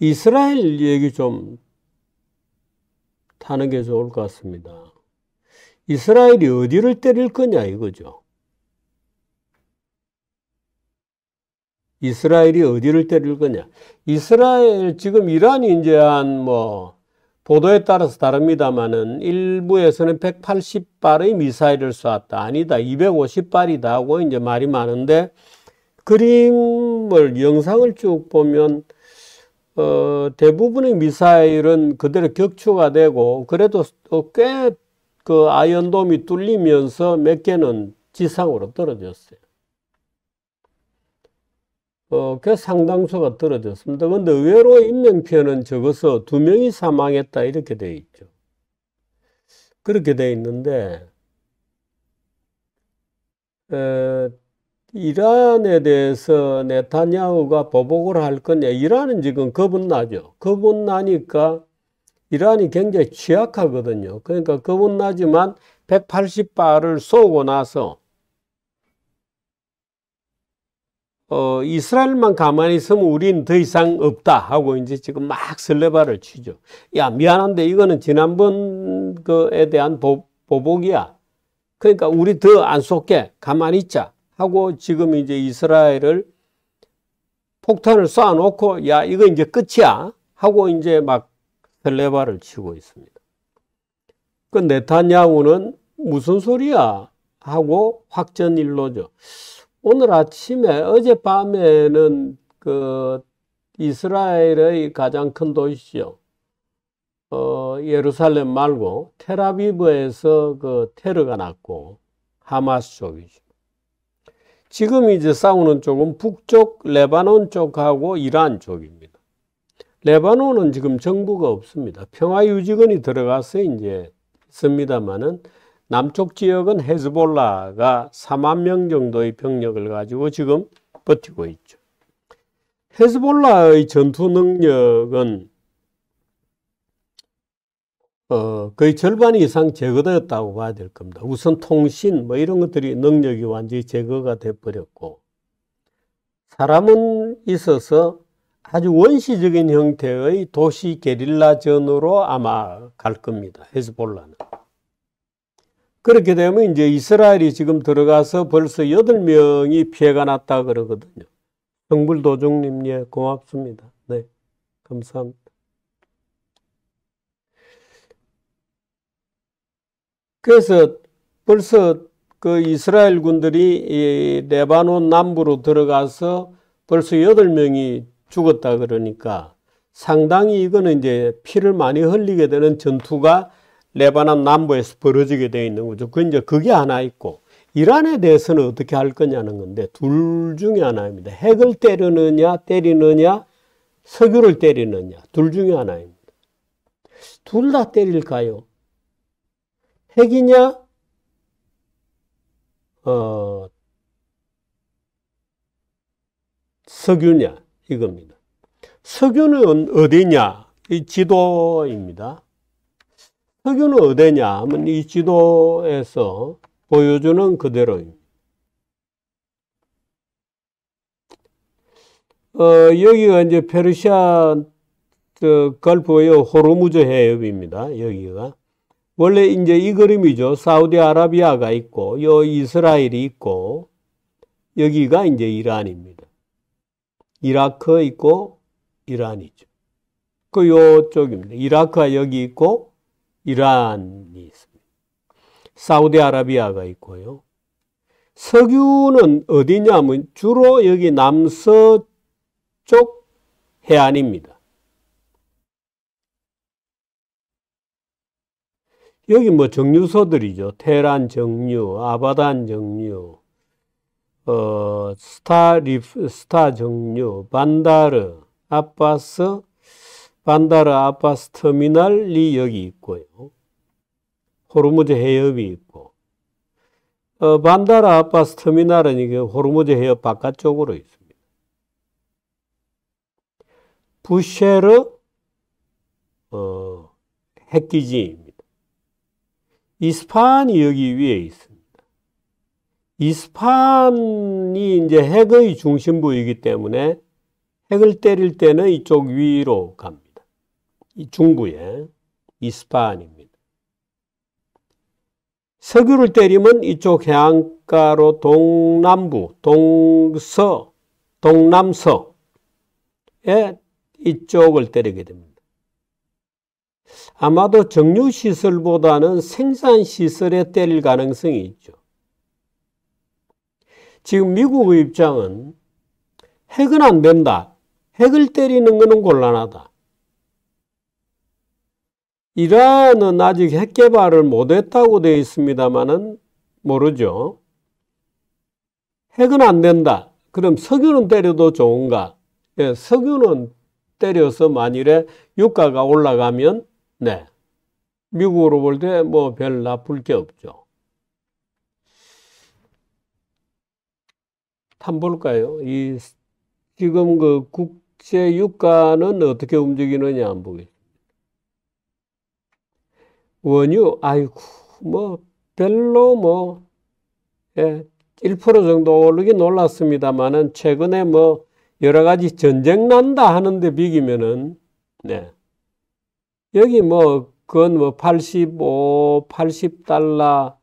이스라엘 얘기 좀 하는 게 좋을 것 같습니다. 이스라엘이 어디를 때릴 거냐 이거죠. 이스라엘이 어디를 때릴 거냐. 이스라엘 지금 이란이 이제 한 뭐 보도에 따라서 다릅니다만은 일부에서는 180발의 미사일을 쏘다 아니다. 250발이다 하고 이제 말이 많은데 그림을 영상을 쭉 보면 어, 대부분의 미사일은 그대로 격추가 되고 그래도 꽤 그아연돔이 뚫리면서 몇 개는 지상으로 떨어졌어요. 어, 꽤 상당수가 떨어졌습니다. 그데 의외로 인명피해는 적어서 두 명이 사망했다 이렇게 되어 있죠. 그렇게 되어 있는데 에, 이란에 대해서 네타냐후가 보복을 할 거냐. 이란은 지금 겁은 나죠. 겁은 나니까 이란이 굉장히 취약하거든요. 그러니까 겁은 나지만 180발을 쏘고 나서 어, 이스라엘만 가만히 있으면 우린 더 이상 없다 하고 이제 지금 막 설레발을 치죠. 야, 미안한데 이거는 지난번 그에 대한 보, 복이야 그러니까 우리 더 안 쏠게. 가만히 있자. 하고 지금 이제 이스라엘을 폭탄을 쏴놓고 야 이거 이제 끝이야 하고 이제 막 펠레바를 치고 있습니다. 그 네타냐후는 무슨 소리야 하고 확전일로죠. 오늘 아침에 어젯밤에는 그 이스라엘의 가장 큰 도시죠. 어, 예루살렘 말고 테라비브에서 그 테러가 났고 하마스 쪽이죠. 지금 이제 싸우는 쪽은 북쪽 레바논 쪽하고 이란 쪽입니다. 레바논은 지금 정부가 없습니다. 평화유지군이 들어가서 이제 있습니다만은 남쪽 지역은 헤즈볼라가 4만 명 정도의 병력을 가지고 지금 버티고 있죠. 헤즈볼라의 전투 능력은 어, 거의 절반 이상 제거되었다고 봐야 될 겁니다. 우선 통신 뭐 이런 것들이 능력이 완전히 제거가 돼버렸고 사람은 있어서 아주 원시적인 형태의 도시 게릴라전으로 아마 갈 겁니다. 헤즈볼라는. 그렇게 되면 이제 이스라엘이 지금 들어가서 벌써 여 명이 피해가 났다 그러거든요. 정불도중님, 예, 고맙습니다. 네. 감사합니다. 그래서 벌써 그 이스라엘 군들이 이 레바논 남부로 들어가서 벌써 여덟 명이 죽었다 그러니까 상당히 이거는 이제 피를 많이 흘리게 되는 전투가 레바논 남부에서 벌어지게 되어 있는 거죠. 그 이제 그게 하나 있고 이란에 대해서는 어떻게 할 거냐는 건데 둘 중에 하나입니다. 핵을 때리느냐 때리느냐 석유를 때리느냐 둘 중에 하나입니다. 둘 다 때릴까요? 핵이냐? 어, 석유냐? 이겁니다. 석유는 어디냐? 이 지도입니다. 석유는 어디냐 하면 이 지도에서 보여주는 그대로입니다. 어, 여기가 이제 페르시아 그걸프웨 호르무즈 해협입니다. 여기가. 원래 이제 이 그림이죠. 사우디아라비아가 있고, 요 이스라엘이 있고, 여기가 이제 이란입니다. 이라크 있고, 이란이죠. 그 요쪽입니다. 이라크가 여기 있고, 이란이 있습니다. 사우디아라비아가 있고요. 석유는 어디냐면 주로 여기 남서쪽 해안입니다. 여기 뭐 정류소들이죠. 테란 정류, 아바단 정류, 어, 스타 리프, 스타 정류, 반다르, 아빠스, 반다르 아빠스 터미널이 여기 있고요. 호르무즈 해협이 있고, 어, 반다르 아빠스 터미널은 이게 호르무즈 해협 바깥쪽으로 있습니다. 부쉐르, 어, 핵기지 이스판이 여기 위에 있습니다. 이스판이 이제 핵의 중심부이기 때문에 핵을 때릴 때는 이쪽 위로 갑니다. 이 중부에 이스판입니다. 석유를 때리면 이쪽 해안가로 동남부, 동서, 동남서에 이쪽을 때리게 됩니다. 아마도 정류시설보다는 생산시설에 때릴 가능성이 있죠. 지금 미국의 입장은 핵은 안 된다. 핵을 때리는 것은 곤란하다. 이란은 아직 핵 개발을 못했다고 되어 있습니다만은 모르죠. 핵은 안 된다. 그럼 석유는 때려도 좋은가? 예, 석유는 때려서 만일에 유가가 올라가면 네. 미국으로 볼 때 뭐 별 나쁠 게 없죠. 한 볼까요? 이 지금 그 국제 유가는 어떻게 움직이느냐 안 보겠습니다. 원유 아이고 뭐 별로 뭐 예, 정도 오르긴 올랐습니다만은 최근에 뭐 여러 가지 전쟁 난다 하는데 비기면은 네. 여기 뭐 그건 뭐 85, 80달러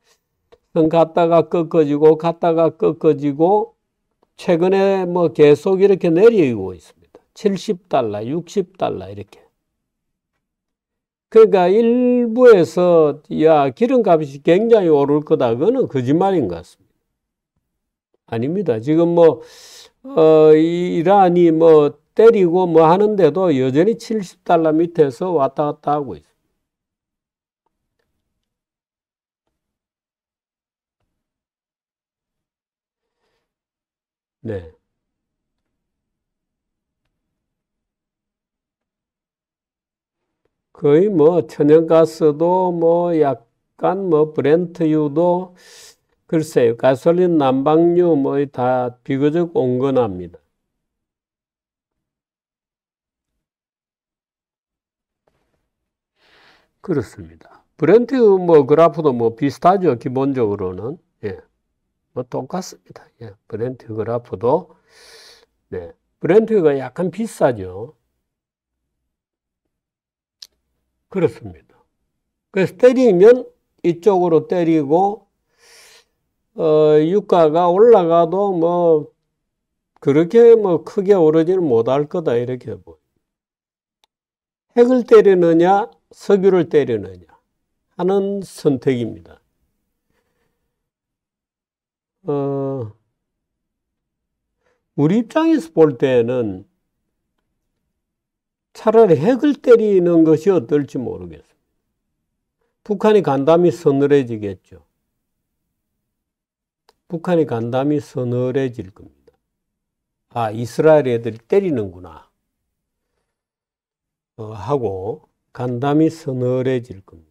갔다가 꺾어지고 갔다가 꺾어지고 최근에 뭐 계속 이렇게 내리고 있습니다. 70달러, 60달러 이렇게. 그러니까 일부에서 야 기름값이 굉장히 오를 거다 그거는 거짓말인 것 같습니다. 아닙니다. 지금 뭐 어, 이란이 뭐 때리고 뭐 하는데도 여전히 70달러 밑에서 왔다 갔다 하고 있어요. 네. 거의 뭐 천연가스도 뭐 약간 뭐 브렌트유도 글쎄요 가솔린 난방유 뭐 다 비교적 온건합니다. 그렇습니다. 브렌트 뭐 그래프도 뭐 비슷하죠. 기본적으로는. 예. 뭐 똑같습니다. 예. 브렌트 그래프도 네. 브렌트가 약간 비싸죠. 그렇습니다. 그래서 때리면 이쪽으로 때리고 어, 유가가 올라가도 뭐 그렇게 뭐 크게 오르지는 못할 거다 이렇게 보 핵을 때리느냐 석유를 때려느냐 하는 선택입니다. 어, 우리 입장에서 볼 때는 차라리 핵을 때리는 것이 어떨지 모르겠습니다. 북한이 간담이 서늘해지겠죠. 북한이 간담이 서늘해질 겁니다. 아, 이스라엘 애들 때리는구나. 어, 하고, 간담이 서늘해질 겁니다.